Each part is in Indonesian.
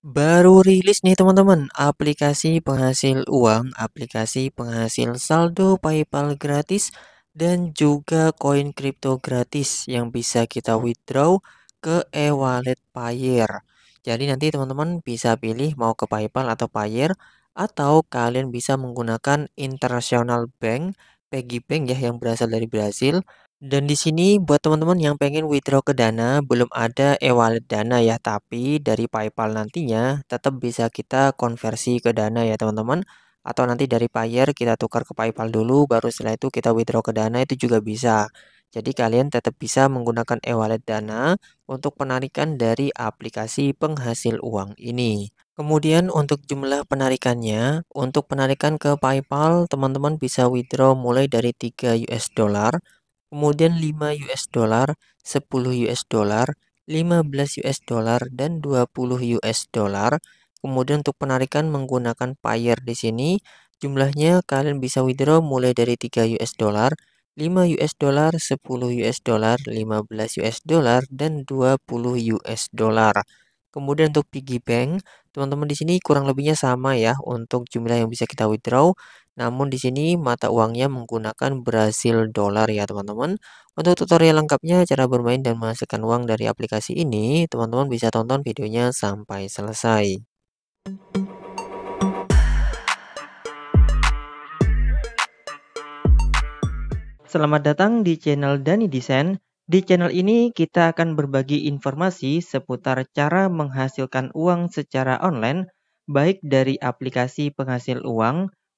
Baru rilis nih teman-teman aplikasi penghasil uang, aplikasi penghasil saldo PayPal gratis dan juga koin kripto gratis yang bisa kita withdraw ke e-wallet Payeer. Jadi nanti teman-teman bisa pilih mau ke PayPal atau Payeer atau kalian bisa menggunakan International Bank, Piggy Bank ya yang berasal dari Brasil dan di sini buat teman-teman yang pengen withdraw ke Dana, belum ada e-wallet Dana ya, tapi dari PayPal nantinya tetap bisa kita konversi ke Dana ya teman-teman. Atau nanti dari Payer kita tukar ke PayPal dulu, baru setelah itu kita withdraw ke Dana itu juga bisa. Jadi kalian tetap bisa menggunakan e-wallet Dana untuk penarikan dari aplikasi penghasil uang ini. Kemudian untuk jumlah penarikannya, untuk penarikan ke PayPal teman-teman bisa withdraw mulai dari 3 US dollar kemudian 5 US dollar, 10 US dollar, 15 US dollar dan 20 US dollar. Kemudian untuk penarikan menggunakan payer di sini, jumlahnya kalian bisa withdraw mulai dari 3 US dollar, 5 US dollar, 10 US dollar, 15 US dollar dan 20 US dollar. Kemudian untuk piggy bank, teman-teman di sini kurang lebihnya sama ya untuk jumlah yang bisa kita withdraw namun di sini mata uangnya menggunakan Brasil dolar ya teman-teman. Untuk tutorial lengkapnya cara bermain dan menghasilkan uang dari aplikasi ini, teman-teman bisa tonton videonya sampai selesai. Selamat datang di channel Dani Desain. Di channel ini kita akan berbagi informasi seputar cara menghasilkan uang secara online, baik dari aplikasi penghasil uang,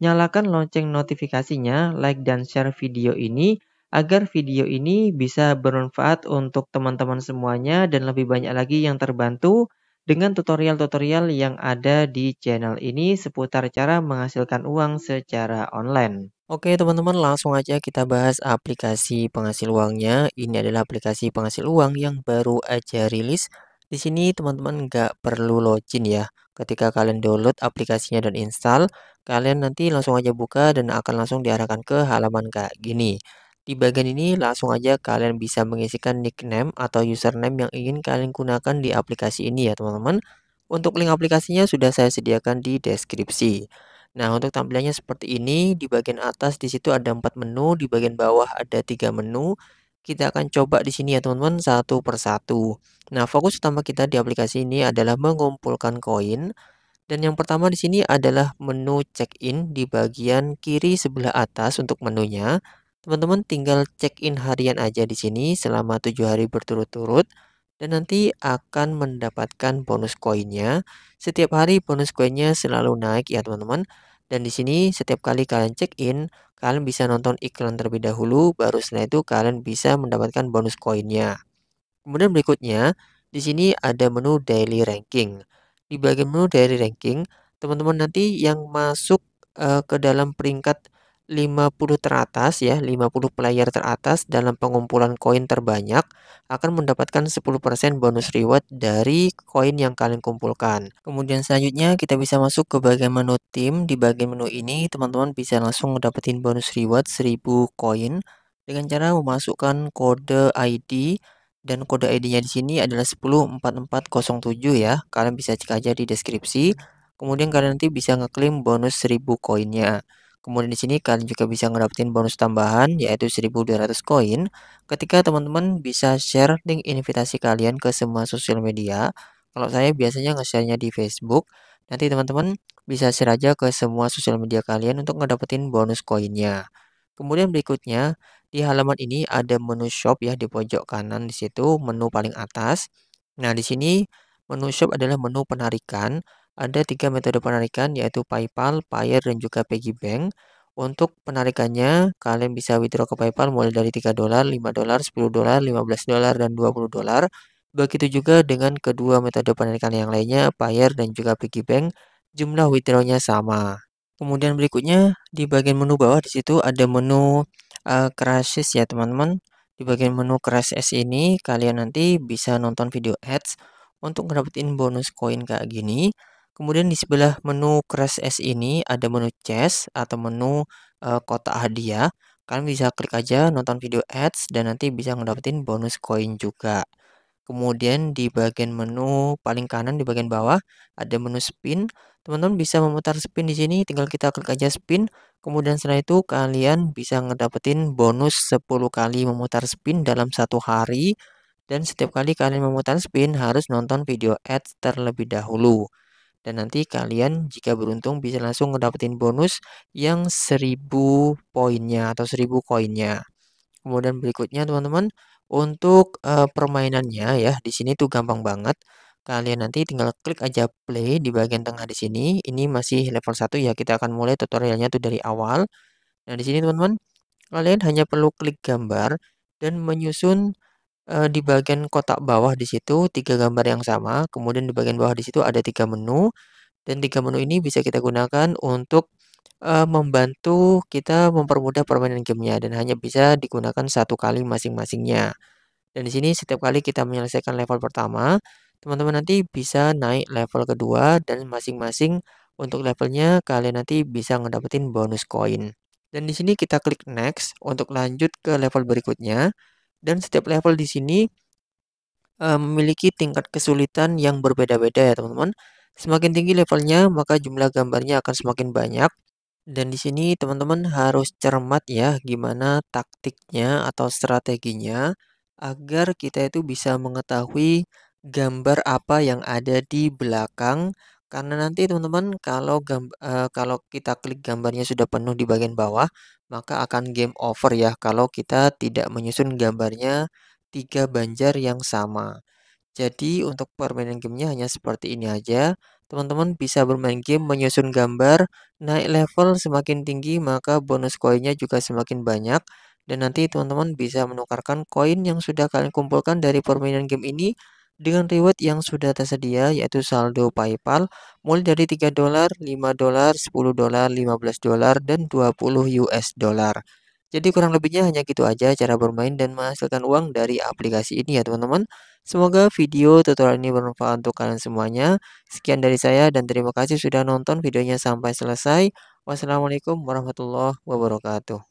Nyalakan lonceng notifikasinya, like dan share video ini agar video ini bisa bermanfaat untuk teman-teman semuanya dan lebih banyak lagi yang terbantu dengan tutorial-tutorial yang ada di channel ini seputar cara menghasilkan uang secara online. Oke teman-teman langsung aja kita bahas aplikasi penghasil uangnya. Ini adalah aplikasi penghasil uang yang baru aja rilis. Di sini teman-teman nggak perlu login ya. Ketika kalian download aplikasinya dan install, kalian nanti langsung aja buka dan akan langsung diarahkan ke halaman kayak gini. Di bagian ini langsung aja kalian bisa mengisikan nickname atau username yang ingin kalian gunakan di aplikasi ini ya teman-teman. Untuk link aplikasinya sudah saya sediakan di deskripsi. Nah, untuk tampilannya seperti ini, di bagian atas disitu ada empat menu, di bagian bawah ada tiga menu, kita akan coba di sini ya teman-teman satu persatu. Nah, fokus utama kita di aplikasi ini adalah mengumpulkan koin. Dan yang pertama di sini adalah menu check-in di bagian kiri sebelah atas untuk menunya. Teman-teman tinggal check-in harian aja di sini selama tujuh hari berturut-turut dan nanti akan mendapatkan bonus koinnya. Setiap hari bonus koinnya selalu naik ya teman-teman. Dan di sini setiap kali kalian check in, kalian bisa nonton iklan terlebih dahulu, baru setelah itu kalian bisa mendapatkan bonus koinnya. Kemudian berikutnya, di sini ada menu daily ranking. Di bagian menu daily ranking, teman-teman nanti yang masuk uh, ke dalam peringkat 50 teratas ya, 50 player teratas dalam pengumpulan koin terbanyak akan mendapatkan 10% bonus reward dari koin yang kalian kumpulkan. Kemudian selanjutnya kita bisa masuk ke bagian menu tim. Di bagian menu ini teman-teman bisa langsung mendapatkan bonus reward 1000 koin dengan cara memasukkan kode ID dan kode ID-nya di sini adalah 104407 ya. Kalian bisa cek aja di deskripsi. Kemudian kalian nanti bisa ngeklaim bonus 1000 koinnya. Kemudian di sini kalian juga bisa ngedapetin bonus tambahan yaitu 1200 koin ketika teman-teman bisa share link invitasi kalian ke semua sosial media. Kalau saya biasanya nge-share-nya di Facebook. Nanti teman-teman bisa share aja ke semua sosial media kalian untuk ngedapetin bonus koinnya. Kemudian berikutnya, di halaman ini ada menu shop ya di pojok kanan di situ menu paling atas. Nah, di sini menu shop adalah menu penarikan ada tiga metode penarikan yaitu PayPal, Payer, dan juga Bank. Untuk penarikannya, kalian bisa withdraw ke PayPal mulai dari 3 dolar, 5 dolar, 10 dolar, 15 dolar, dan 20 dolar. Begitu juga dengan kedua metode penarikan yang lainnya, Payer dan juga Bank. jumlah withdrawnya sama. Kemudian berikutnya, di bagian menu bawah di situ ada menu uh, crashes ya teman-teman. Di bagian menu crashes ini, kalian nanti bisa nonton video ads untuk mendapatkan bonus koin kayak gini. Kemudian di sebelah menu Crash S ini ada menu chest atau menu e, kotak hadiah. Kalian bisa klik aja nonton video ads dan nanti bisa ngedapetin bonus koin juga. Kemudian di bagian menu paling kanan di bagian bawah ada menu spin. Teman-teman bisa memutar spin di sini, tinggal kita klik aja spin. Kemudian setelah itu kalian bisa ngedapetin bonus 10 kali memutar spin dalam satu hari. Dan setiap kali kalian memutar spin harus nonton video ads terlebih dahulu dan nanti kalian jika beruntung bisa langsung ngedapetin bonus yang 1000 poinnya atau 1000 koinnya. Kemudian berikutnya teman-teman untuk uh, permainannya ya di sini tuh gampang banget. Kalian nanti tinggal klik aja play di bagian tengah di sini. Ini masih level 1 ya kita akan mulai tutorialnya tuh dari awal. Nah, di sini teman-teman kalian hanya perlu klik gambar dan menyusun e, di bagian kotak bawah di situ tiga gambar yang sama, kemudian di bagian bawah di situ ada tiga menu dan tiga menu ini bisa kita gunakan untuk e, membantu kita mempermudah permainan gamenya dan hanya bisa digunakan satu kali masing-masingnya. Dan di sini setiap kali kita menyelesaikan level pertama, teman-teman nanti bisa naik level kedua dan masing-masing untuk levelnya kalian nanti bisa ngedapetin bonus koin. Dan di sini kita klik next untuk lanjut ke level berikutnya. Dan setiap level di sini eh, memiliki tingkat kesulitan yang berbeda-beda ya teman-teman. Semakin tinggi levelnya, maka jumlah gambarnya akan semakin banyak. Dan di sini teman-teman harus cermat ya gimana taktiknya atau strateginya agar kita itu bisa mengetahui gambar apa yang ada di belakang karena nanti teman-teman kalau eh, kalau kita klik gambarnya sudah penuh di bagian bawah, maka akan game over ya kalau kita tidak menyusun gambarnya tiga banjar yang sama. Jadi untuk permainan gamenya hanya seperti ini aja. Teman-teman bisa bermain game menyusun gambar, naik level semakin tinggi maka bonus koinnya juga semakin banyak. Dan nanti teman-teman bisa menukarkan koin yang sudah kalian kumpulkan dari permainan game ini dengan reward yang sudah tersedia yaitu saldo PayPal mulai dari 3 dolar, 5 dolar, 10 dolar, 15 dolar dan 20 US dollar. Jadi kurang lebihnya hanya gitu aja cara bermain dan menghasilkan uang dari aplikasi ini ya teman-teman. Semoga video tutorial ini bermanfaat untuk kalian semuanya. Sekian dari saya dan terima kasih sudah nonton videonya sampai selesai. Wassalamualaikum warahmatullahi wabarakatuh.